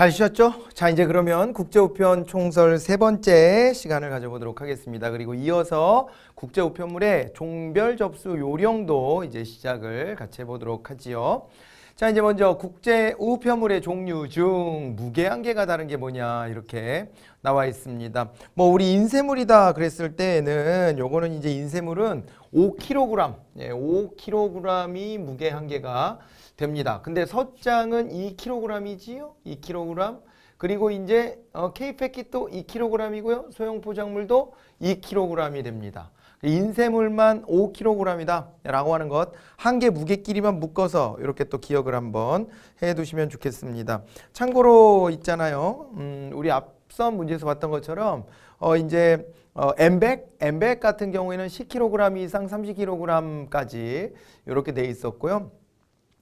잘 쉬셨죠? 자, 이제 그러면 국제우편 총설 세 번째 시간을 가져보도록 하겠습니다. 그리고 이어서 국제우편물의 종별 접수 요령도 이제 시작을 같이 해보도록 하지요. 자, 이제 먼저 국제우편물의 종류 중 무게한 계가 다른 게 뭐냐 이렇게 나와 있습니다. 뭐 우리 인쇄물이다 그랬을 때는 에 요거는 이제 인쇄물은 5kg, 예, 5kg이 무게한 계가 됩니다. 근데 섯장은 2kg이지요. 2kg. 그리고 이제 어, K패킷도 2kg이고요. 소형 포장물도 2kg이 됩니다. 인쇄물만 5kg이다 라고 하는 것 한 개 무게끼리만 묶어서 이렇게 또 기억을 한번 해두시면 좋겠습니다. 참고로 있잖아요. 음, 우리 앞선 문제에서 봤던 것처럼 어, 이제 어, 엠백, 엠백 같은 경우에는 10kg 이상 30kg까지 이렇게 돼 있었고요.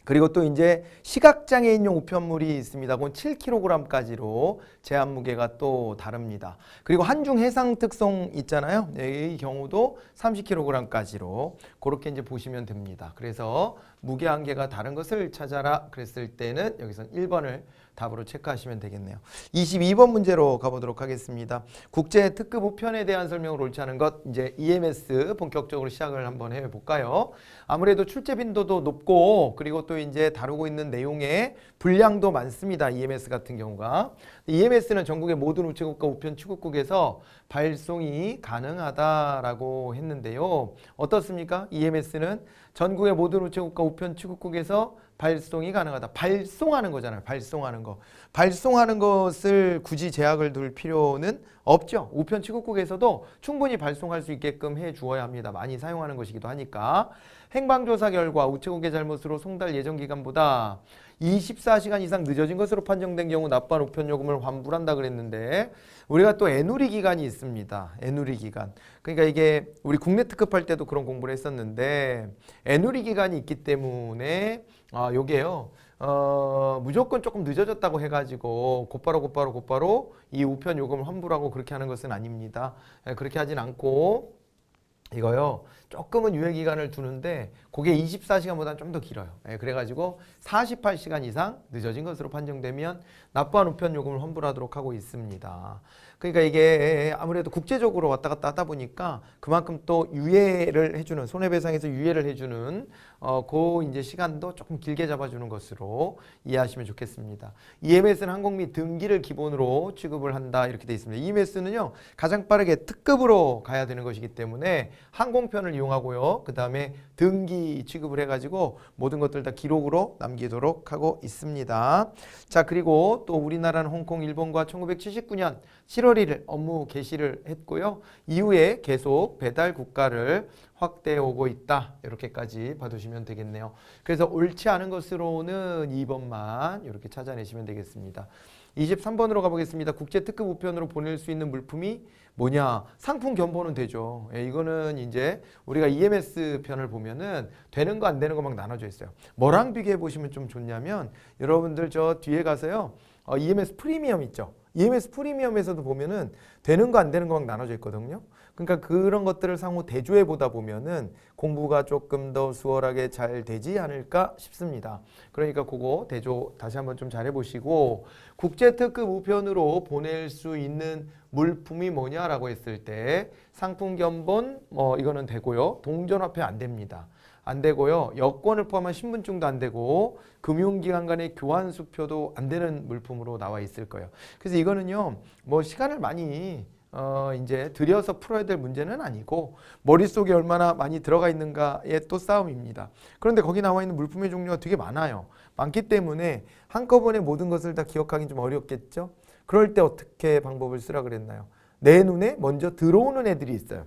그리고 또 이제 시각장애인용 우편물이 있습니다. 그건 7kg까지로 제한 무게가 또 다릅니다. 그리고 한중 해상 특성 있잖아요. 네, 이 경우도 30kg까지로 그렇게 이제 보시면 됩니다. 그래서 무게 한계가 다른 것을 찾아라 그랬을 때는 여기선 1번을 답으로 체크하시면 되겠네요. 22번 문제로 가보도록 하겠습니다. 국제 특급 우편에 대한 설명을 옳지 않은 것 이제 EMS 본격적으로 시작을 한번 해볼까요? 아무래도 출제 빈도도 높고 그리고 또 이제 다루고 있는 내용의 분량도 많습니다. EMS 같은 경우가 EMS는 전국의 모든 우체국과 우편 취급국에서 발송이 가능하다라고 했는데요. 어떻습니까? EMS는 전국의 모든 우체국과 우편 취급국에서 발송이 가능하다. 발송하는 거잖아요. 발송하는 거. 발송하는 것을 굳이 제약을 둘 필요는 없죠. 우편 취급국에서도 충분히 발송할 수 있게끔 해 주어야 합니다. 많이 사용하는 것이기도 하니까. 행방조사 결과 우체국의 잘못으로 송달 예정 기간보다 24시간 이상 늦어진 것으로 판정된 경우 납부한 우편요금을 환불한다 그랬는데 우리가 또 애누리 기간이 있습니다. 애누리 기간. 그러니까 이게 우리 국내 특급할 때도 그런 공부를 했었는데 애누리 기간이 있기 때문에 아 요게요. 어, 무조건 조금 늦어졌다고 해가지고 곧바로 곧바로 곧바로 이 우편 요금을 환불하고 그렇게 하는 것은 아닙니다. 예, 그렇게 하진 않고 이거요. 조금은 유예 기간을 두는데 그게 24시간보다는 좀 더 길어요. 예, 그래가지고 48시간 이상 늦어진 것으로 판정되면 납부한 우편 요금을 환불하도록 하고 있습니다. 그러니까 이게 아무래도 국제적으로 왔다 갔다 하다 보니까 그만큼 또 유예를 해주는 손해배상에서 유예를 해주는 어, 그 이제 시간도 조금 길게 잡아주는 것으로 이해하시면 좋겠습니다. EMS는 항공 및 등기를 기본으로 취급을 한다 이렇게 돼 있습니다. EMS는요 가장 빠르게 특급으로 가야 되는 것이기 때문에 항공편을 이용하고요. 그 다음에 등기 취급을 해가지고 모든 것들 다 기록으로 남기도록 하고 있습니다. 자 그리고 또 우리나라는 홍콩, 일본과 1979년 7월 1일 업무 개시를 했고요. 이후에 계속 배달 국가를 확대해 오고 있다. 이렇게까지 봐두시면 되겠네요. 그래서 옳지 않은 것으로는 2번만 이렇게 찾아내시면 되겠습니다. 23번으로 가보겠습니다. 국제특급 우편으로 보낼 수 있는 물품이 뭐냐 상품 견본은 되죠. 예, 이거는 이제 우리가 EMS 편을 보면은 되는 거 안 되는 거 막 나눠져 있어요. 뭐랑 비교해 보시면 좀 좋냐면 여러분들 저 뒤에 가서요 어, EMS 프리미엄 있죠. EMS 프리미엄에서도 보면은 되는 거 안 되는 거 막 나눠져 있거든요. 그러니까 그런 것들을 상호 대조해 보다 보면은 공부가 조금 더 수월하게 잘 되지 않을까 싶습니다. 그러니까 그거 대조 다시 한번 좀 잘해 보시고 국제특급 우편으로 보낼 수 있는 물품이 뭐냐라고 했을 때 상품 견본 뭐 이거는 되고요. 동전화폐 안 됩니다. 안 되고요. 여권을 포함한 신분증도 안 되고 금융기관 간의 교환 수표도 안 되는 물품으로 나와 있을 거예요. 그래서 이거는요. 뭐 시간을 많이 어, 이제 들여서 풀어야 될 문제는 아니고 머릿속에 얼마나 많이 들어가 있는가의 또 싸움입니다. 그런데 거기 나와 있는 물품의 종류가 되게 많아요. 많기 때문에 한꺼번에 모든 것을 다 기억하기 좀 어렵겠죠? 그럴 때 어떻게 방법을 쓰라 그랬나요? 내 눈에 먼저 들어오는 애들이 있어요.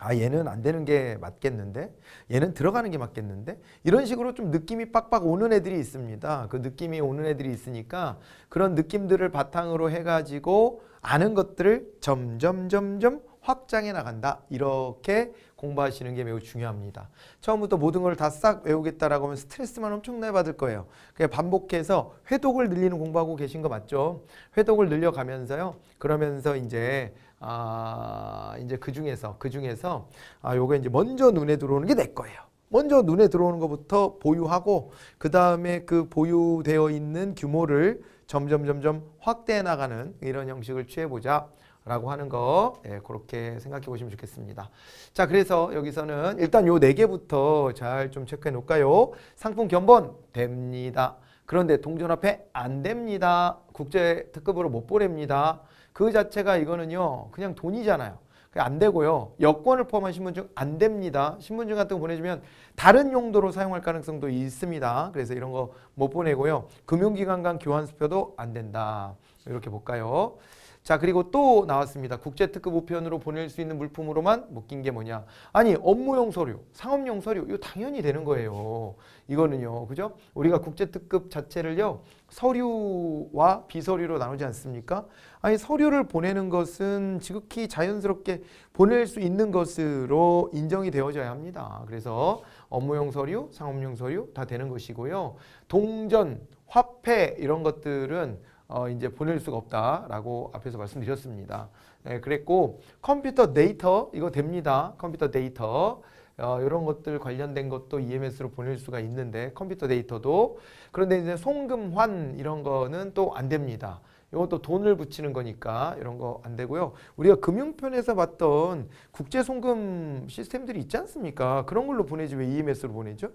아 얘는 안 되는 게 맞겠는데 얘는 들어가는 게 맞겠는데 이런 식으로 좀 느낌이 빡빡 오는 애들이 있습니다. 그 느낌이 오는 애들이 있으니까 그런 느낌들을 바탕으로 해가지고 아는 것들을 점점 점점 확장해 나간다. 이렇게 공부하시는 게 매우 중요합니다. 처음부터 모든 걸 다 싹 외우겠다라고 하면 스트레스만 엄청나게 받을 거예요. 그냥 반복해서 회독을 늘리는 공부하고 계신 거 맞죠? 회독을 늘려가면서요. 그러면서 이제 아 이제 그 중에서 그 중에서 아 요게 이제 먼저 눈에 들어오는 게 내 거예요. 먼저 눈에 들어오는 것부터 보유하고 그 다음에 그 보유되어 있는 규모를 점점 점점 확대해 나가는 이런 형식을 취해보자. 라고 하는 거 예, 그렇게 생각해 보시면 좋겠습니다. 자 그래서 여기서는 일단 요 네 개부터 잘 좀 체크해 놓을까요? 상품 견본 됩니다. 그런데 동전 앞에 안 됩니다. 국제 특급으로 못 보냅니다. 그 자체가 이거는요 그냥 돈이잖아요. 안 되고요. 여권을 포함한 신분증 안 됩니다. 신분증 같은 거 보내주면 다른 용도로 사용할 가능성도 있습니다. 그래서 이런 거 못 보내고요. 금융기관 간 교환수표도 안 된다. 이렇게 볼까요? 자 그리고 또 나왔습니다. 국제특급 우편으로 보낼 수 있는 물품으로만 묶인 게 뭐냐. 아니 업무용 서류, 상업용 서류 이거 당연히 되는 거예요. 이거는요. 그죠? 우리가 국제특급 자체를요. 서류와 비서류로 나누지 않습니까? 아니 서류를 보내는 것은 지극히 자연스럽게 보낼 수 있는 것으로 인정이 되어져야 합니다. 그래서 업무용 서류, 상업용 서류 다 되는 것이고요. 동전, 화폐 이런 것들은 어, 이제 보낼 수가 없다라고 앞에서 말씀드렸습니다. 예, 그랬고 컴퓨터 데이터 이거 됩니다. 컴퓨터 데이터 어, 이런 것들 관련된 것도 EMS로 보낼 수가 있는데 컴퓨터 데이터도 그런데 이제 송금환 이런 거는 또 안 됩니다. 이것도 돈을 붙이는 거니까 이런 거 안 되고요. 우리가 금융편에서 봤던 국제송금 시스템들이 있지 않습니까? 그런 걸로 보내지 왜 EMS로 보내죠?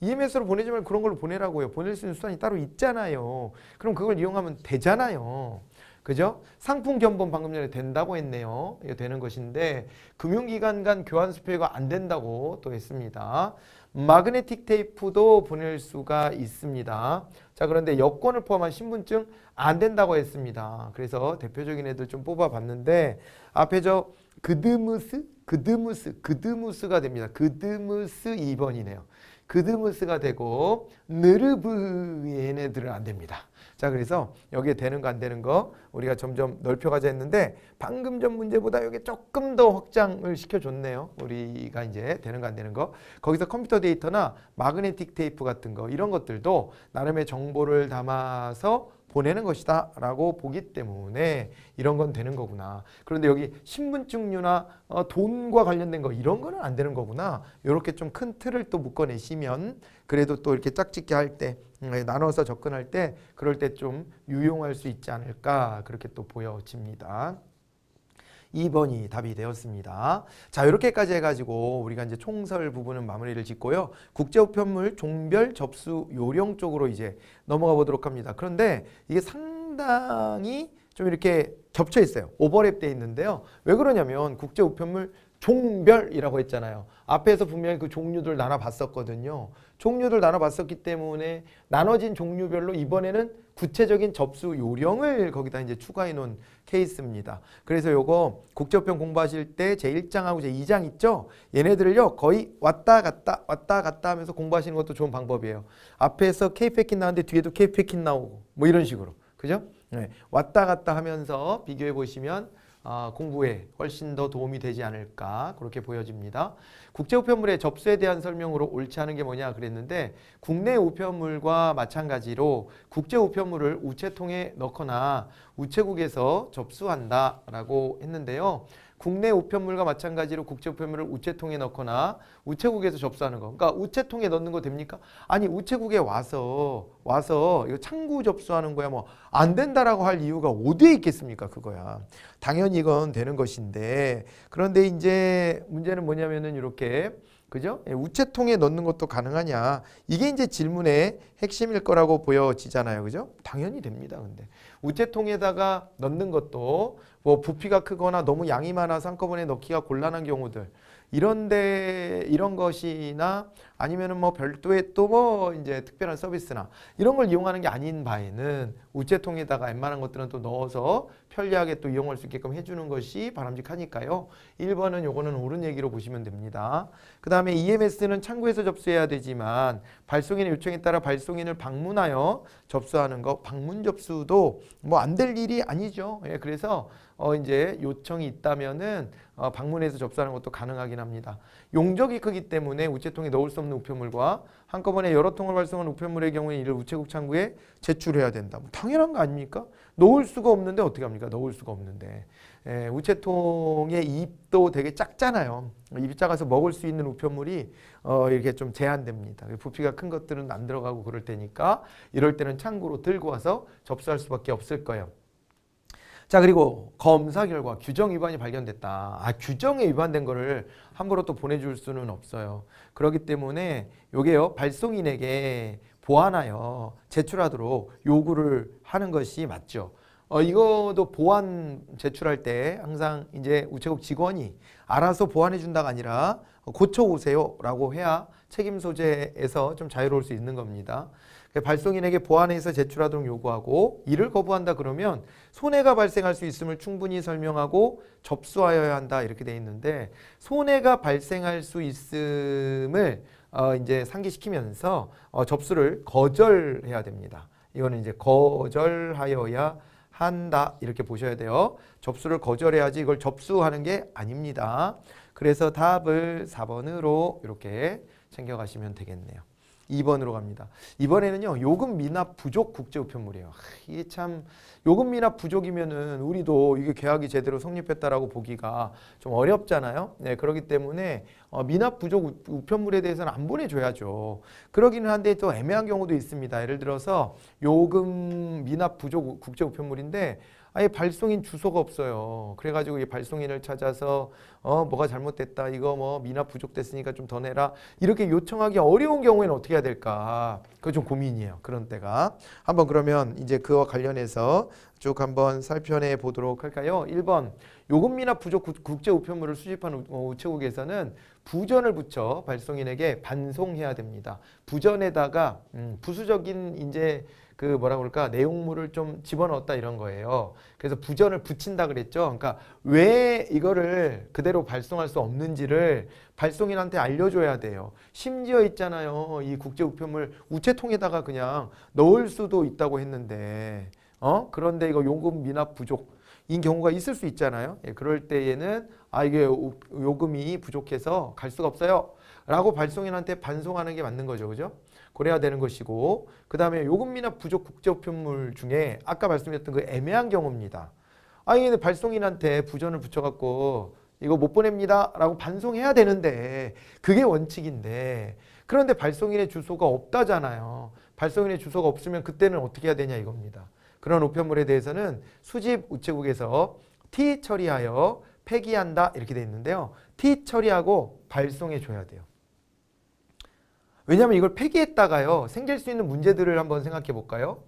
EMS로 보내지 말고 그런 걸로 보내라고요. 보낼 수 있는 수단이 따로 있잖아요. 그럼 그걸 이용하면 되잖아요. 그죠? 상품 견본 방금 전에 된다고 했네요. 이거 되는 것인데 금융기관 간 교환 수표가 안 된다고 또 했습니다. 마그네틱 테이프도 보낼 수가 있습니다. 자 그런데 여권을 포함한 신분증 안 된다고 했습니다. 그래서 대표적인 애들 좀 뽑아봤는데 앞에 저 그드무스? 그드무스, 그드무스가 됩니다. 그드무스 2번이네요. 그드무스가 되고 느르브에네들은 안 됩니다. 자 그래서 여기에 되는 거 안 되는 거 우리가 점점 넓혀가자 했는데 방금 전 문제보다 여기 조금 더 확장을 시켜줬네요. 우리가 이제 되는 거 안 되는 거 거기서 컴퓨터 데이터나 마그네틱 테이프 같은 거 이런 것들도 나름의 정보를 담아서 보내는 것이다 라고 보기 때문에 이런 건 되는 거구나. 그런데 여기 신분증류나 어, 돈과 관련된 거 이런 거는 안 되는 거구나. 이렇게 좀 큰 틀을 또 묶어내시면 그래도 또 이렇게 짝짓기 할때 음, 예, 나눠서 접근할 때 그럴 때 좀 유용할 수 있지 않을까 그렇게 또 보여집니다. 2번이 답이 되었습니다. 자 이렇게까지 해가지고 우리가 이제 총설 부분은 마무리를 짓고요. 국제우편물 종별 접수 요령 쪽으로 이제 넘어가 보도록 합니다. 그런데 이게 상당히 좀 이렇게 겹쳐 있어요. 오버랩돼 있는데요. 왜 그러냐면 국제우편물 종별이라고 했잖아요. 앞에서 분명히 그 종류들 나눠봤었거든요. 종류들 나눠봤었기 때문에 나눠진 종류별로 이번에는 구체적인 접수 요령을 거기다 이제 추가해 놓은 케이스입니다. 그래서 요거 국적평 공부하실 때 제1장하고 제2장 있죠? 얘네들을요 거의 왔다 갔다 왔다 갔다 하면서 공부하시는 것도 좋은 방법이에요. 앞에서 K패킷 나왔는데 뒤에도 K패킷 나오고 뭐 이런 식으로. 그죠? 네. 왔다 갔다 하면서 비교해 보시면 아, 공부에 훨씬 더 도움이 되지 않을까 그렇게 보여집니다. 국제 우편물의 접수에 대한 설명으로 옳지 않은 게 뭐냐 그랬는데 국내 우편물과 마찬가지로 국제 우편물을 우체통에 넣거나 우체국에서 접수한다라고 했는데요. 국내 우편물과 마찬가지로 국제 우편물을 우체통에 넣거나 우체국에서 접수하는 거. 그러니까 우체통에 넣는 거 됩니까? 아니 우체국에 와서 와서 이거 창구 접수하는 거야 뭐 안 된다라고 할 이유가 어디에 있겠습니까 그거야. 당연히 이건 되는 것인데 그런데 이제 문제는 뭐냐면은 이렇게 그죠? 예, 우체통에 넣는 것도 가능하냐? 이게 이제 질문의 핵심일 거라고 보여지잖아요. 그죠? 당연히 됩니다. 근데 우체통에다가 넣는 것도 뭐 부피가 크거나 너무 양이 많아서 한꺼번에 넣기가 곤란한 경우들 이런데 이런 것이나 아니면은 뭐 별도의 또 뭐 이제 특별한 서비스나 이런 걸 이용하는 게 아닌 바에는 우체통에다가 웬만한 것들은 또 넣어서 편리하게 또 이용할 수 있게끔 해주는 것이 바람직하니까요. 1번은 요거는 옳은 얘기로 보시면 됩니다. 그 다음에 EMS는 창구에서 접수해야 되지만 발송인의 요청에 따라 발송인을 방문하여 접수하는 거 방문 접수도 뭐 안 될 일이 아니죠. 예, 그래서 어 이제 요청이 있다면은 어 방문해서 접수하는 것도 가능하긴 합니다. 용적이 크기 때문에 우체통에 넣을 수 없는 우편물과 한꺼번에 여러 통을 발송한 우편물의 경우에 이를 우체국 창구에 제출해야 된다. 뭐 당연한 거 아닙니까? 넣을 수가 없는데 어떻게 합니까? 넣을 수가 없는데. 예, 우체통의 입도 되게 작잖아요. 입이 작아서 먹을 수 있는 우편물이 어, 이렇게 좀 제한됩니다. 부피가 큰 것들은 안 들어가고 그럴 테니까 이럴 때는 창구로 들고 와서 접수할 수밖에 없을 거예요. 자 그리고 검사 결과 규정 위반이 발견됐다. 아 규정에 위반된 거를 함부로 또 보내줄 수는 없어요. 그렇기 때문에 요게요 발송인에게 보완하여 제출하도록 요구를 하는 것이 맞죠. 어, 이거도 보완 제출할 때 항상 이제 우체국 직원이 알아서 보완해 준다가 아니라 고쳐 오세요 라고 해야 책임 소재에서 좀 자유로울 수 있는 겁니다. 그러니까 발송인에게 보안에서 제출하도록 요구하고 이를 거부한다 그러면 손해가 발생할 수 있음을 충분히 설명하고 접수하여야 한다 이렇게 돼 있는데 손해가 발생할 수 있음을 어 이제 상기시키면서 어 접수를 거절해야 됩니다. 이거는 이제 거절하여야 한다 이렇게 보셔야 돼요. 접수를 거절해야지 이걸 접수하는 게 아닙니다. 그래서 답을 4번으로 이렇게 챙겨가시면 되겠네요. 2번으로 갑니다. 이번에는요. 요금 미납 부족 국제 우편물이에요. 이게 참 요금 미납 부족이면은 우리도 이게 계약이 제대로 성립했다라고 보기가 좀 어렵잖아요. 네, 그렇기 때문에 어, 미납 부족 우편물에 대해서는 안 보내줘야죠. 그러기는 한데 또 애매한 경우도 있습니다. 예를 들어서 요금 미납 부족 국제 우편물인데 아예 발송인 주소가 없어요. 그래가지고 이 발송인을 찾아서 어 뭐가 잘못됐다 이거 뭐 미납 부족됐으니까 좀 더 내라 이렇게 요청하기 어려운 경우에는 어떻게 해야 될까 그거 좀 고민이에요. 그런 때가 한번 그러면 이제 그와 관련해서 쭉 한번 살펴내 보도록 할까요? 1번 요금 미납 부족 국제 우편물을 수집한 어, 우체국에서는 부전을 붙여 발송인에게 반송해야 됩니다. 부전에다가 음, 부수적인 이제 그 뭐라 그럴까 내용물을 좀 집어넣었다 이런 거예요. 그래서 부전을 붙인다 그랬죠. 그러니까 왜 이거를 그대로 발송할 수 없는지를 발송인한테 알려줘야 돼요. 심지어 있잖아요. 이 국제 우편물 우체통에다가 그냥 넣을 수도 있다고 했는데 어 그런데 이거 요금 미납 부족 인 경우가 있을 수 있잖아요. 예, 그럴 때에는 아 이게 요금이 부족해서 갈 수가 없어요. 라고 발송인한테 반송하는 게 맞는 거죠. 그죠? 그래야 되는 것이고 그 다음에 요금 이나 부족 국제우편물 중에 아까 말씀드렸던 그 애매한 경우입니다. 아 이게 발송인한테 부전을 붙여갖고 이거 못 보냅니다 라고 반송해야 되는데 그게 원칙인데 그런데 발송인의 주소가 없다잖아요. 발송인의 주소가 없으면 그때는 어떻게 해야 되냐 이겁니다. 그런 우편물에 대해서는 수집 우체국에서 T 처리하여 폐기한다 이렇게 돼 있는데요. T 처리하고 발송해 줘야 돼요. 왜냐하면 이걸 폐기했다가요. 생길 수 있는 문제들을 한번 생각해 볼까요?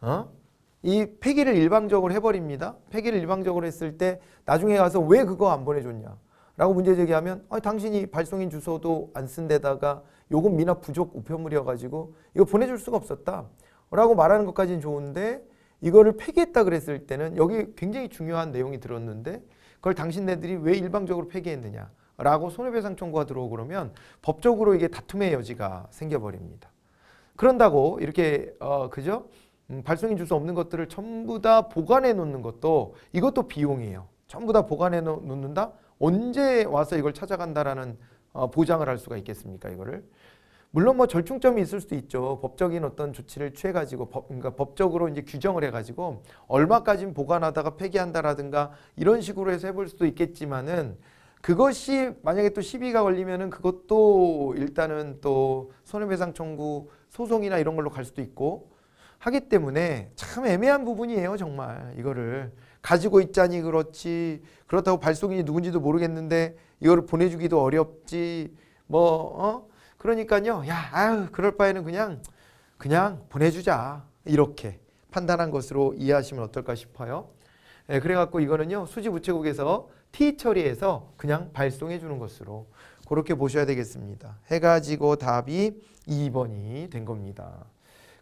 어? 이 폐기를 일방적으로 해버립니다. 폐기를 일방적으로 했을 때 나중에 가서 왜 그거 안 보내줬냐. 라고 문제 제기하면 아 당신이 발송인 주소도 안 쓴 데다가 요금 미납 부족 우편물이어가지고 이거 보내줄 수가 없었다. 라고 말하는 것까지는 좋은데 이거를 폐기했다 그랬을 때는 여기 굉장히 중요한 내용이 들었는데 그걸 당신네들이 왜 일방적으로 폐기했느냐. 라고 손해배상 청구가 들어오고 그러면 법적으로 이게 다툼의 여지가 생겨버립니다. 그런다고 이렇게 어 그죠? 음, 발송해 줄수 없는 것들을 전부 다 보관해 놓는 것도 이것도 비용이에요. 전부 다 보관해 놓는다? 언제 와서 이걸 찾아간다라는 어, 보장을 할 수가 있겠습니까? 이거를. 물론 뭐 절충점이 있을 수도 있죠. 법적인 어떤 조치를 취해가지고 법, 그러니까 법적으로 이제 규정을 해가지고 얼마까진 보관하다가 폐기한다라든가 이런 식으로 해서 해볼 수도 있겠지만은 그것이 만약에 또 시비가 걸리면은 그것도 일단은 또 손해배상 청구 소송이나 이런 걸로 갈 수도 있고 하기 때문에 참 애매한 부분이에요 정말 이거를 가지고 있자니 그렇지 그렇다고 발송인이 누군지도 모르겠는데 이거를 보내주기도 어렵지 뭐 어? 그러니까요 야 아유 그럴 바에는 그냥 그냥 보내주자 이렇게 판단한 것으로 이해하시면 어떨까 싶어요 네, 그래갖고 이거는요 수지우체국에서 T 처리해서 그냥 발송해 주는 것으로 그렇게 보셔야 되겠습니다. 해가지고 답이 2번이 된 겁니다.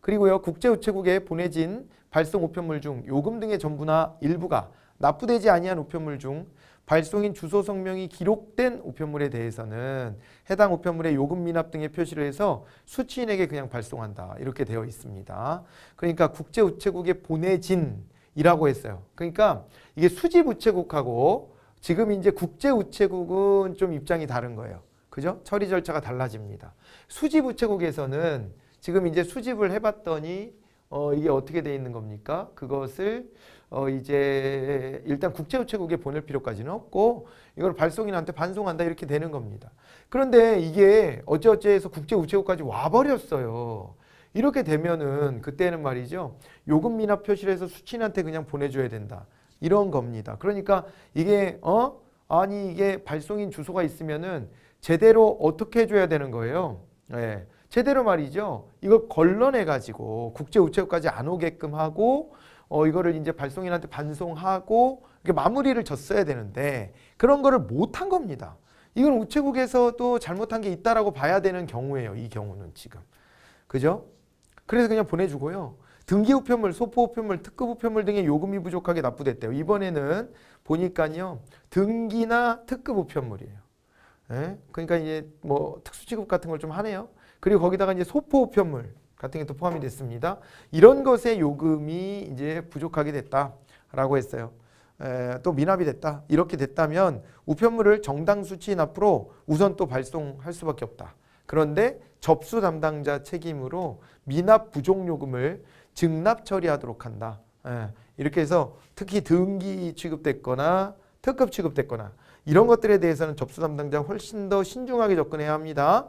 그리고요. 국제우체국에 보내진 발송 우편물 중 요금 등의 전부나 일부가 납부되지 아니한 우편물 중 발송인 주소 성명이 기록된 우편물에 대해서는 해당 우편물의 요금 미납 등의 표시를 해서 수취인에게 그냥 발송한다. 이렇게 되어 있습니다. 그러니까 국제우체국에 보내진 이라고 했어요. 그러니까 이게 수지우체국하고 지금 이제 국제우체국은 좀 입장이 다른 거예요. 그죠? 처리 절차가 달라집니다. 수집우체국에서는 지금 이제 수집을 해봤더니 어, 이게 어떻게 돼 있는 겁니까? 그것을 어, 이제 일단 국제우체국에 보낼 필요까지는 없고 이걸 발송인한테 반송한다 이렇게 되는 겁니다. 그런데 이게 어찌어찌해서 국제우체국까지 와버렸어요. 이렇게 되면은 그때는 말이죠. 요금 미납 표시를 해서 수친한테 그냥 보내줘야 된다. 이런 겁니다. 그러니까 이게 어? 아니 이게 발송인 주소가 있으면은 제대로 어떻게 해줘야 되는 거예요. 예. 제대로 말이죠. 이걸 걸러내가지고 국제우체국까지 안 오게끔 하고 어 이거를 이제 발송인한테 반송하고 이렇게 마무리를 졌어야 되는데 그런 거를 못 한 겁니다. 이건 우체국에서도 잘못한 게 있다라고 봐야 되는 경우예요. 이 경우는 지금. 그죠? 그래서 그냥 보내주고요. 등기 우편물, 소포 우편물, 특급 우편물 등의 요금이 부족하게 납부됐대요. 이번에는 보니까요. 등기나 특급 우편물이에요. 예? 그러니까 이제 뭐 특수 취급 같은 걸 좀 하네요. 그리고 거기다가 이제 소포 우편물 같은 게 또 포함이 됐습니다. 이런 것의 요금이 이제 부족하게 됐다라고 했어요. 에, 예, 또 미납이 됐다. 이렇게 됐다면 우편물을 정당 수치인 앞으로 우선 또 발송할 수밖에 없다. 그런데 접수 담당자 책임으로 미납 부족 요금을 증납 처리하도록 한다. 예. 이렇게 해서 특히 등기 취급됐거나 특급 취급됐거나 이런 것들에 대해서는 접수 담당자 훨씬 더 신중하게 접근해야 합니다.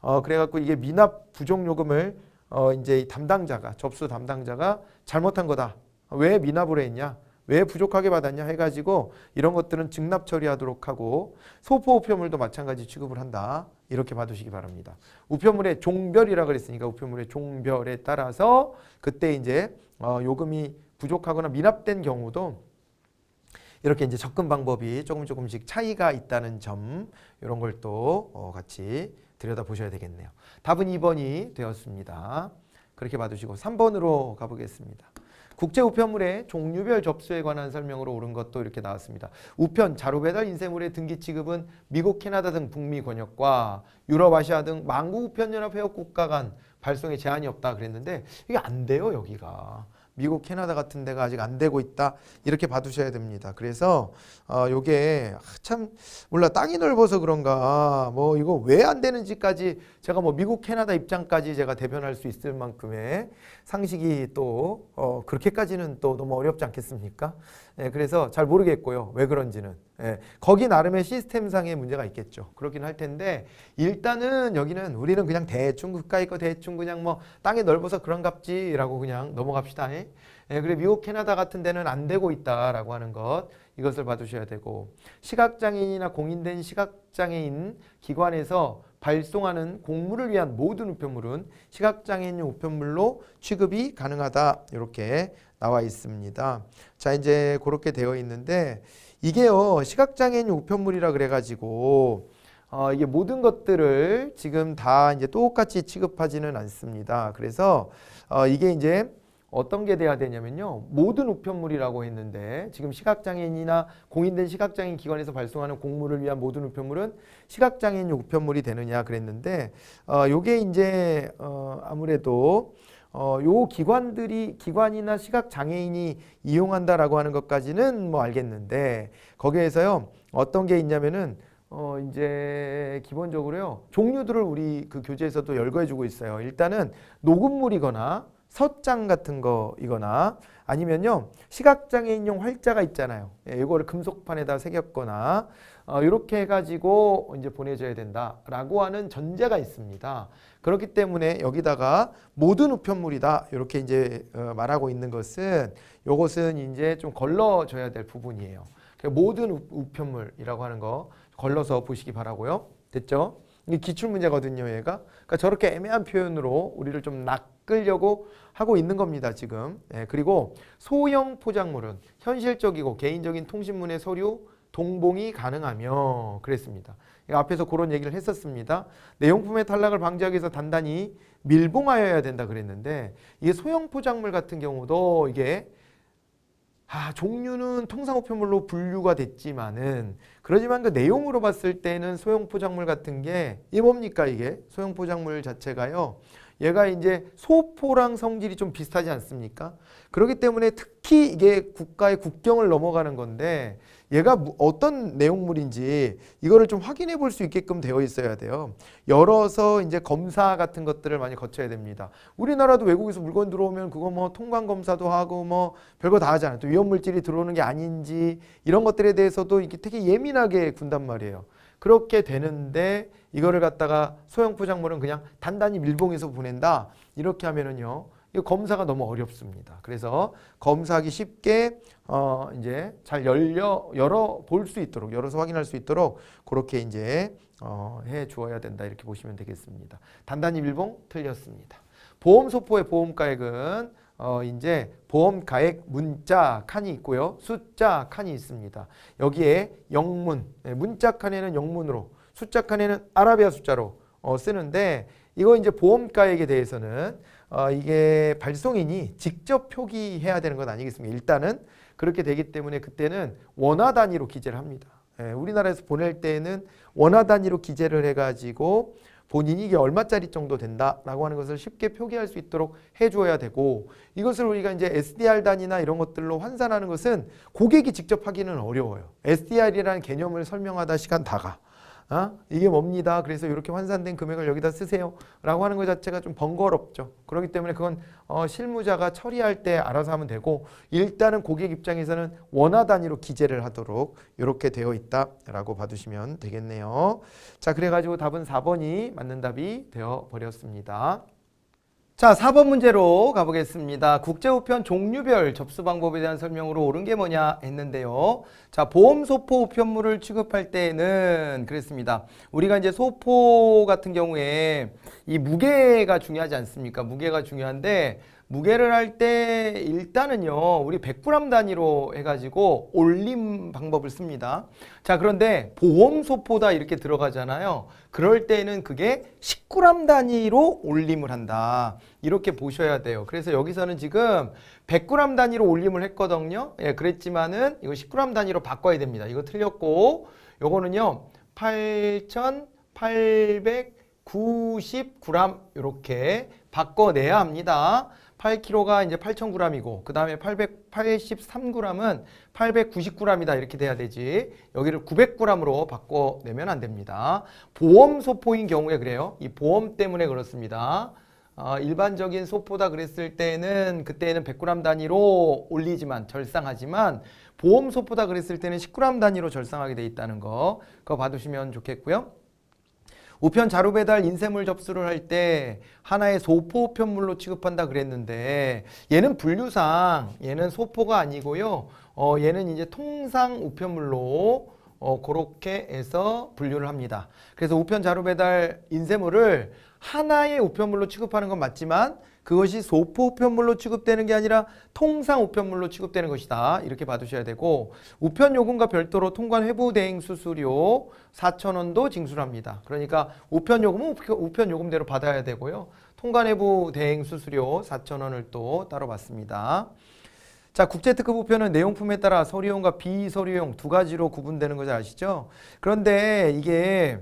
어, 그래갖고 이게 미납 부족 요금을 어, 이제 담당자가 접수 담당자가 잘못한 거다. 왜 미납을 했냐? 왜 부족하게 받았냐 해가지고 이런 것들은 증납 처리하도록 하고 소포 우표물도 마찬가지 취급을 한다. 이렇게 봐두시기 바랍니다. 우편물의 종별이라 그랬으니까 우편물의 종별에 따라서 그때 이제 어, 요금이 부족하거나 미납된 경우도 이렇게 이제 접근 방법이 조금 조금씩 차이가 있다는 점 이런 걸또 어, 같이 들여다보셔야 되겠네요. 답은 2번이 되었습니다. 그렇게 봐두시고 3번으로 가보겠습니다. 국제 우편물의 종류별 접수에 관한 설명으로 옳은 것도 이렇게 나왔습니다. 우편, 자료 배달 인쇄물의 등기 취급은 미국, 캐나다 등 북미 권역과 유럽, 아시아 등 망국 우편연합 회원국가 간 발송에 제한이 없다 그랬는데 이게 안 돼요 여기가. 미국, 캐나다 같은 데가 아직 안 되고 있다 이렇게 봐두셔야 됩니다. 그래서 어, 요게 아, 참 몰라 땅이 넓어서 그런가 뭐 이거 왜 안 되는지까지 제가 뭐 미국, 캐나다 입장까지 제가 대변할 수 있을 만큼의 상식이 또 어, 그렇게까지는 또 너무 어렵지 않겠습니까? 예, 그래서 잘 모르겠고요. 왜 그런지는. 예, 거기 나름의 시스템상의 문제가 있겠죠. 그렇긴 할 텐데 일단은 여기는 우리는 그냥 대충 국가의 거 대충 그냥 뭐 땅이 넓어서 그런값지라고 그냥 넘어갑시다. 예, 예 그리고 미국 캐나다 같은 데는 안 되고 있다라고 하는 것 이것을 봐주셔야 되고 시각장애인이나 공인된 시각장애인 기관에서 발송하는 공물을 위한 모든 우편물은 시각장애인 우편물로 취급이 가능하다 이렇게 나와 있습니다. 자 이제 그렇게 되어 있는데 이게요 시각장애인 우편물이라 그래가지고 어, 이게 모든 것들을 지금 다 이제 똑같이 취급하지는 않습니다. 그래서 어, 이게 이제 어떤 게 돼야 되냐면요. 모든 우편물이라고 했는데 지금 시각장애인이나 공인된 시각장애인 기관에서 발송하는 공물을 위한 모든 우편물은 시각장애인 우편물이 되느냐 그랬는데 어, 요게 이제 어, 아무래도 어, 요 기관들이 기관이나 시각장애인이 이용한다라고 하는 것까지는 뭐 알겠는데 거기에서요. 어떤 게 있냐면은 어 이제 기본적으로요 종류들을 우리 그 교재에서도 열거해주고 있어요. 일단은 녹음물이거나 서장 같은 거 이거나 아니면요 시각장애인용 활자가 있잖아요 예, 이거를 금속판에다 새겼거나 어, 이렇게 해가지고 이제 보내줘야 된다라고 하는 전제가 있습니다 그렇기 때문에 여기다가 모든 우편물이다 이렇게 이제 어, 말하고 있는 것은 이것은 이제 좀 걸러줘야 될 부분이에요 그러니까 모든 우, 우편물이라고 하는 거 걸러서 보시기 바라고요 됐죠? 이게 기출문제거든요 얘가 그러니까 저렇게 애매한 표현으로 우리를 좀낙 닦으려고 하고 있는 겁니다. 지금. 예, 그리고 소형 포장물은 현실적이고 개인적인 통신문의 서류 동봉이 가능하며 그랬습니다. 예, 앞에서 그런 얘기를 했었습니다. 내용품의 탈락을 방지하기 위해서 단단히 밀봉하여야 된다 그랬는데 이게 소형 포장물 같은 경우도 이게 아, 종류는 통상 우편물로 분류가 됐지만은 그러지만 그 내용으로 봤을 때는 소형 포장물 같은 게 이 뭡니까 이게 소형 포장물 자체가요 얘가 이제 소포랑 성질이 좀 비슷하지 않습니까? 그렇기 때문에 특히 이게 국가의 국경을 넘어가는 건데 얘가 어떤 내용물인지 이거를 좀 확인해 볼 수 있게끔 되어 있어야 돼요. 열어서 이제 검사 같은 것들을 많이 거쳐야 됩니다. 우리나라도 외국에서 물건 들어오면 그거 뭐 통관 검사도 하고 뭐 별거 다 하잖아요. 또 위험 물질이 들어오는 게 아닌지 이런 것들에 대해서도 이게 되게 예민하게 군단 말이에요. 그렇게 되는데 이거를 갖다가 소형 포장물은 그냥 단단히 밀봉해서 보낸다. 이렇게 하면은요. 검사가 너무 어렵습니다. 그래서 검사하기 쉽게 어 이제 잘 열려 열어 볼 수 있도록 열어서 확인할 수 있도록 그렇게 이제 어해 주어야 된다 이렇게 보시면 되겠습니다. 단단히 밀봉 틀렸습니다. 보험 소포의 보험가액은 어 이제 보험가액 문자 칸이 있고요. 숫자 칸이 있습니다. 여기에 영문 네, 문자 칸에는 영문으로 숫자 칸에는 아라비아 숫자로 어, 쓰는데 이거 이제 보험가액에 대해서는 어, 이게 발송인이 직접 표기해야 되는 건 아니겠습니까? 일단은 그렇게 되기 때문에 그때는 원화 단위로 기재를 합니다. 예, 우리나라에서 보낼 때는 원화 단위로 기재를 해가지고 본인이 이게 얼마짜리 정도 된다라고 하는 것을 쉽게 표기할 수 있도록 해줘야 되고 이것을 우리가 이제 SDR 단위나 이런 것들로 환산하는 것은 고객이 직접 하기는 어려워요. SDR이라는 개념을 설명하다 시간 다가. 아 이게 뭡니다. 그래서 이렇게 환산된 금액을 여기다 쓰세요. 라고 하는 것 자체가 좀 번거롭죠. 그렇기 때문에 그건 어, 실무자가 처리할 때 알아서 하면 되고 일단은 고객 입장에서는 원화 단위로 기재를 하도록 이렇게 되어 있다라고 봐주시면 되겠네요. 자 그래가지고 답은 4번이 맞는 답이 되어 버렸습니다. 자, 4번 문제로 가보겠습니다. 국제우편 종류별 접수 방법에 대한 설명으로 옳은 게 뭐냐 했는데요. 자, 보험 소포 우편물을 취급할 때는 에 그랬습니다. 우리가 이제 소포 같은 경우에 이 무게가 중요하지 않습니까? 무게가 중요한데 무게를 할 때 일단은요 우리 100g 단위로 해가지고 올림 방법을 씁니다. 자 그런데 보험 소포다 이렇게 들어가잖아요. 그럴 때는 그게 19g 단위로 올림을 한다. 이렇게 보셔야 돼요. 그래서 여기서는 지금 100g 단위로 올림을 했거든요. 예, 그랬지만은 이거 19g 단위로 바꿔야 됩니다. 이거 틀렸고 요거는요 8,800 90g 이렇게 바꿔내야 합니다. 8kg가 이제 8,000g이고 그 다음에 883g은 890g이다 이렇게 돼야 되지 여기를 900g으로 바꿔내면 안 됩니다. 보험 소포인 경우에 그래요. 이 보험 때문에 그렇습니다. 어, 일반적인 소포다 그랬을 때는 그때는 100g 단위로 올리지만 절상하지만 보험 소포다 그랬을 때는 10g 단위로 절상하게 돼 있다는 거 그거 봐두시면 좋겠고요. 우편 자료 배달 인쇄물 접수를 할 때 하나의 소포 우편물로 취급한다 그랬는데 얘는 분류상 얘는 소포가 아니고요. 어, 얘는 이제 통상 우편물로 어, 그렇게 해서 분류를 합니다. 그래서 우편 자료 배달 인쇄물을 하나의 우편물로 취급하는 건 맞지만 그것이 소포 우편물로 취급되는 게 아니라 통상 우편물로 취급되는 것이다. 이렇게 봐두셔야 되고 우편 요금과 별도로 통관 회부 대행 수수료 4천원도 징수합니다. 그러니까 우편 요금은 우편 요금대로 받아야 되고요. 통관 회부 대행 수수료 4천원을 또 따로 받습니다. 자 국제특급 우편은 내용품에 따라 서류용과 비서류용 두 가지로 구분되는 것을 아시죠? 그런데 이게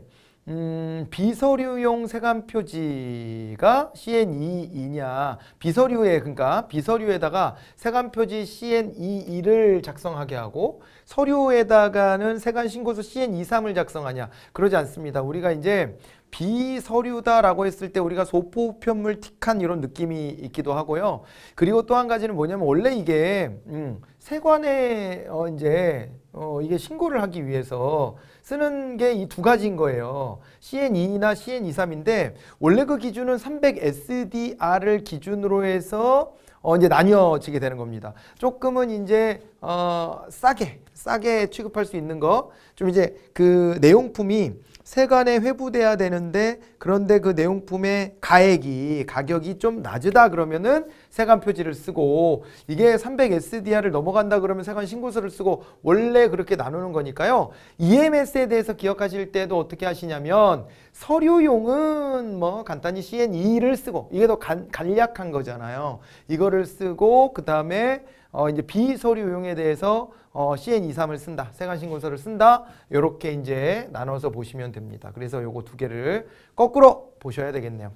음, 비서류용 세관 표지가 CN22이냐 비서류에 그러니까 비서류에다가 세관 표지 CN22를 작성하게 하고 서류에다가는 세관 신고서 CN23을 작성하냐 그러지 않습니다. 우리가 이제 비서류다라고 했을 때 우리가 소포우편물 틱한 이런 느낌이 있기도 하고요. 그리고 또 한 가지는 뭐냐면 원래 이게 음, 세관에 어 이제 어 이게 신고를 하기 위해서 쓰는 게 이 두 가지인 거예요. CN2나 CN23인데 원래 그 기준은 300SDR을 기준으로 해서 어 이제 나뉘어지게 되는 겁니다. 조금은 이제 어 싸게 싸게 취급할 수 있는 거 좀 이제 그 내용품이 세간에 회부돼야 되는데 그런데 그 내용품의 가액이 가격이 좀 낮으다 그러면은 세간 표지를 쓰고 이게 300SDR을 넘어간다 그러면 세간 신고서를 쓰고 원래 그렇게 나누는 거니까요. EMS에 대해서 기억하실 때도 어떻게 하시냐면 서류용은 뭐 간단히 CN2를 쓰고 이게 더 간, 간략한 거잖아요. 이거를 쓰고 그 다음에 어, 이제 비서류 유형에 대해서 어, CN23을 쓴다, 세관신고서를 쓴다 이렇게 이제 나눠서 보시면 됩니다. 그래서 요거 두 개를 거꾸로 보셔야 되겠네요.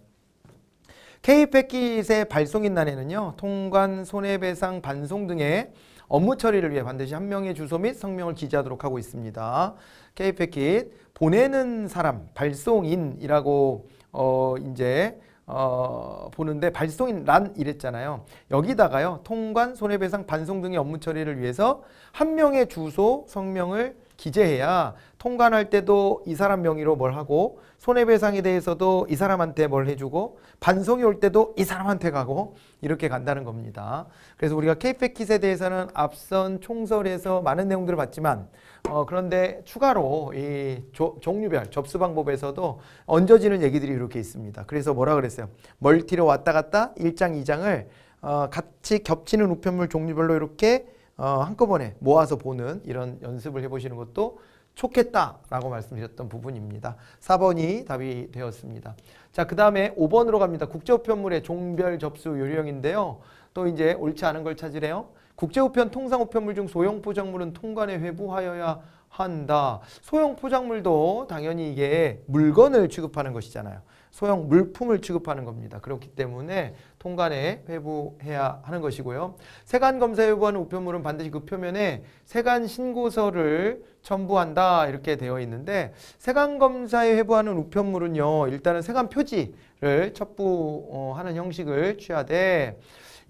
K패킷의 발송인 날에는요. 통관, 손해배상, 반송 등의 업무 처리를 위해 반드시 한 명의 주소 및 성명을 기재하도록 하고 있습니다. K패킷 보내는 사람, 발송인이라고 어, 이제 어, 보는데 발송인 란 이랬잖아요. 여기다가요. 통관, 손해배상, 반송 등의 업무 처리를 위해서 한 명의 주소, 성명을 기재해야 통관할 때도 이 사람 명의로 뭘 하고 손해배상에 대해서도 이 사람한테 뭘 해주고 반송이 올 때도 이 사람한테 가고 이렇게 간다는 겁니다. 그래서 우리가 케이패킷에 대해서는 앞선 총설에서 많은 내용들을 봤지만 어, 그런데 추가로 이 조, 종류별 접수 방법에서도 얹어지는 얘기들이 이렇게 있습니다. 그래서 뭐라 그랬어요? 멀티로 왔다 갔다 1장, 2장을 어, 같이 겹치는 우편물 종류별로 이렇게 어, 한꺼번에 모아서 보는 이런 연습을 해보시는 것도 좋겠다라고 말씀드렸던 부분입니다. 4번이 답이 되었습니다. 자, 그 다음에 5번으로 갑니다. 국제우편물의 종별 접수 요령인데요. 또 이제 옳지 않은 걸 찾으래요. 국제우편 통상우편물 중 소형 포장물은 통관에 회부하여야 한다. 소형 포장물도 당연히 이게 물건을 취급하는 것이잖아요. 소형 물품을 취급하는 겁니다. 그렇기 때문에 통관에 회부해야 하는 것이고요. 세관 검사에 회부하는 우편물은 반드시 그 표면에 세관 신고서를 첨부한다 이렇게 되어 있는데 세관 검사에 회부하는 우편물은요. 일단은 세관 표지를 첩부하는 형식을 취하되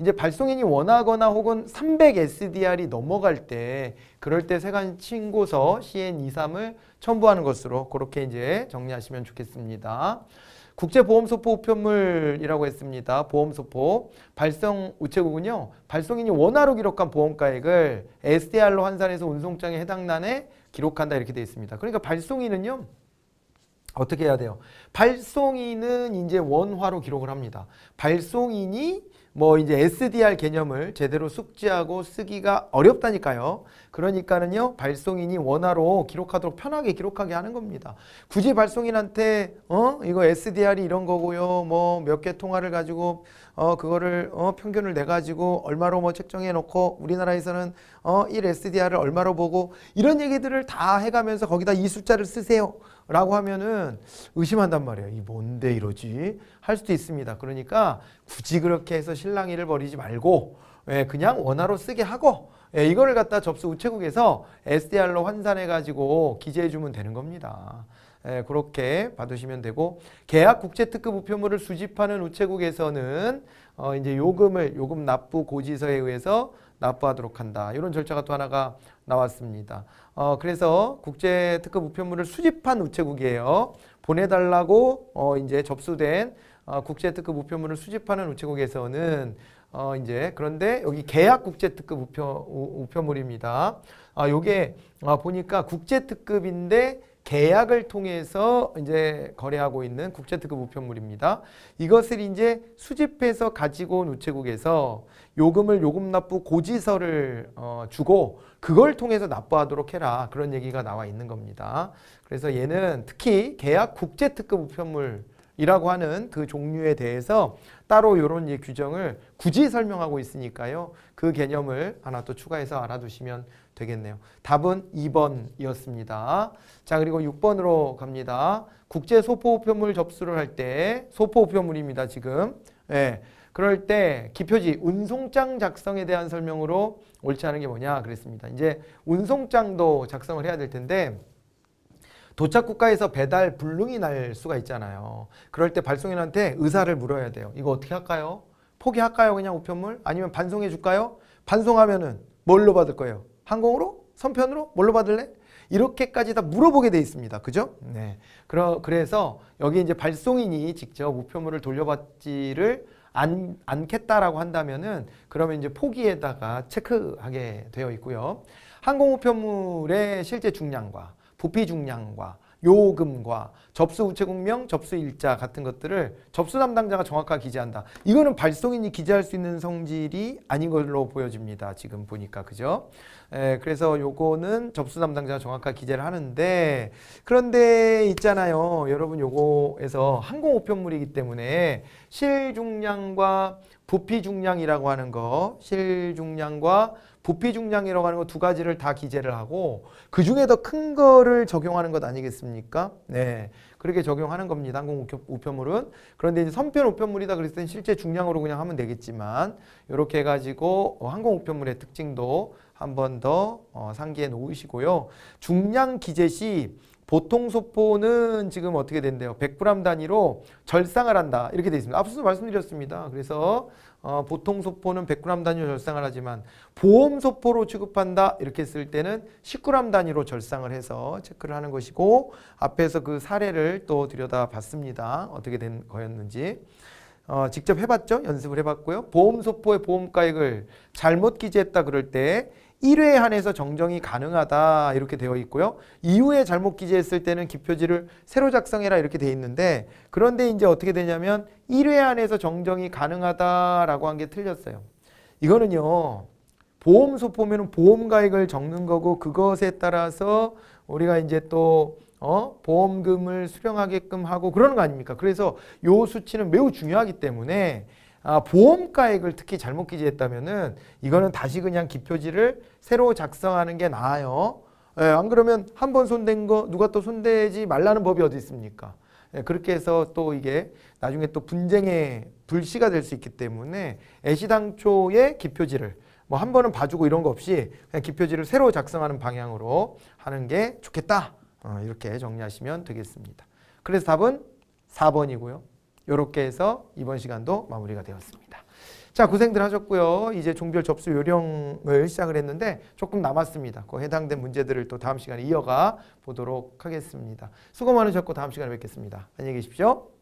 이제 발송인이 원하거나 혹은 300SDR이 넘어갈 때 그럴 때 세관 신고서 CN23을 첨부하는 것으로 그렇게 이제 정리하시면 좋겠습니다. 국제보험소포 우편물이라고 했습니다. 보험소포. 발송 우체국은요. 발송인이 원화로 기록한 보험가액을 SDR로 환산해서 운송장에 해당란에 기록한다 이렇게 되어 있습니다. 그러니까 발송인은요. 어떻게 해야 돼요? 발송인은 이제 원화로 기록을 합니다. 발송인이 뭐 이제 SDR 개념을 제대로 숙지하고 쓰기가 어렵다니까요. 그러니까는요 발송인이 원화로 기록하도록 편하게 기록하게 하는 겁니다. 굳이 발송인한테 어 이거 SDR이 이런 거고요. 뭐 몇 개 통화를 가지고 어 그거를 어 평균을 내 가지고 얼마로 뭐 책정해 놓고 우리나라에서는 어1 SDR을 얼마로 보고 이런 얘기들을 다 해가면서 거기다 이 숫자를 쓰세요. 라고 하면은 의심한단 말이에요. 이 뭔데 이러지? 할 수도 있습니다. 그러니까 굳이 그렇게 해서 실랑이를 벌이지 말고 예, 그냥 원화로 쓰게 하고 예, 이거를 갖다 접수 우체국에서 SDR로 환산해 가지고 기재해 주면 되는 겁니다. 예, 그렇게 받으시면 되고 계약 국제 특급 우편물을 수집하는 우체국에서는 어, 이제 요금을 요금 납부 고지서에 의해서 납부하도록 한다. 이런 절차가 또 하나가 나왔습니다. 어, 그래서 국제 특급 우편물을 수집한 우체국이에요. 보내달라고 어, 이제 접수된 어, 국제 특급 우편물을 수집하는 우체국에서는 어, 이제 그런데 여기 계약 국제 특급 우표, 우편물입니다. 아, 요게 아, 보니까 국제 특급인데 계약을 통해서 이제 거래하고 있는 국제특급 우편물입니다. 이것을 이제 수집해서 가지고 온 우체국에서 요금을 요금 납부 고지서를 어, 주고 그걸 통해서 납부하도록 해라. 그런 얘기가 나와 있는 겁니다. 그래서 얘는 특히 계약 국제특급 우편물 이라고 하는 그 종류에 대해서 따로 이런 규정을 굳이 설명하고 있으니까요. 그 개념을 하나 또 추가해서 알아두시면 되겠네요. 답은 2번이었습니다. 자 그리고 6번으로 갑니다. 국제 소포우편물 접수를 할 때 소포우편물입니다. 지금. 예. 그럴 때 기표지 운송장 작성에 대한 설명으로 옳지 않은 게 뭐냐 그랬습니다. 이제 운송장도 작성을 해야 될 텐데 도착 국가에서 배달 불능이 날 수가 있잖아요. 그럴 때 발송인한테 의사를 물어야 돼요. 이거 어떻게 할까요? 포기할까요? 그냥 우편물? 아니면 반송해 줄까요? 반송하면은 뭘로 받을 거예요? 항공으로? 선편으로? 뭘로 받을래? 이렇게까지 다 물어보게 돼 있습니다. 그죠? 네. 그러, 그래서 여기 이제 발송인이 직접 우편물을 돌려받지를 안, 않겠다라고 한다면은 그러면 이제 포기에다가 체크하게 되어 있고요. 항공우편물의 실제 중량과 부피 중량과 요금과 접수 우체국명, 접수 일자 같은 것들을 접수 담당자가 정확하게 기재한다. 이거는 발송인이 기재할 수 있는 성질이 아닌 걸로 보여집니다. 지금 보니까 그죠? 에, 그래서 요거는 접수 담당자가 정확하게 기재를 하는데 그런데 있잖아요. 여러분 요거에서 항공우편물이기 때문에 실중량과 부피중량이라고 하는 거 실중량과 부피 중량이라고 하는 거 두 가지를 다 기재를 하고 그 중에 더 큰 거를 적용하는 것 아니겠습니까? 네. 그렇게 적용하는 겁니다. 항공 우편물은. 그런데 이제 선편 우편물이다 그랬을 땐 실제 중량으로 그냥 하면 되겠지만 이렇게 해가지고 어, 항공 우편물의 특징도 한 번더 어, 상기해 놓으시고요. 중량 기재 시 보통 소포는 지금 어떻게 된대요? 100g 단위로 절상을 한다. 이렇게 되어 있습니다. 앞서서 말씀드렸습니다. 그래서 어, 보통 소포는 100g 단위로 절상을 하지만 보험 소포로 취급한다. 이렇게 했을 때는 10g 단위로 절상을 해서 체크를 하는 것이고 앞에서 그 사례를 또 들여다봤습니다. 어떻게 된 거였는지. 어, 직접 해봤죠? 연습을 해봤고요. 보험 소포의 보험가액을 잘못 기재했다 그럴 때 1회에 한해서 정정이 가능하다 이렇게 되어 있고요. 이후에 잘못 기재했을 때는 기표지를 새로 작성해라 이렇게 되어 있는데 그런데 이제 어떻게 되냐면 1회 안에서 정정이 가능하다라고 한 게 틀렸어요. 이거는요. 보험 소포면 보험 가액을 적는 거고 그것에 따라서 우리가 이제 또 어? 보험금을 수령하게끔 하고 그러는 거 아닙니까? 그래서 요 수치는 매우 중요하기 때문에 아, 보험가액을 특히 잘못 기재했다면은 이거는 다시 그냥 기표지를 새로 작성하는 게 나아요. 예, 안 그러면 한 번 손댄 거 누가 또 손대지 말라는 법이 어디 있습니까? 예, 그렇게 해서 또 이게 나중에 또 분쟁의 불씨가 될 수 있기 때문에 애시당초의 기표지를 뭐 한 번은 봐주고 이런 거 없이 그냥 기표지를 새로 작성하는 방향으로 하는 게 좋겠다. 어, 이렇게 정리하시면 되겠습니다. 그래서 답은 4번이고요. 이렇게 해서 이번 시간도 마무리가 되었습니다. 자 고생들 하셨고요. 이제 종별 접수 요령을 시작을 했는데 조금 남았습니다. 그 해당된 문제들을 또 다음 시간에 이어가 보도록 하겠습니다. 수고 많으셨고 다음 시간에 뵙겠습니다. 안녕히 계십시오.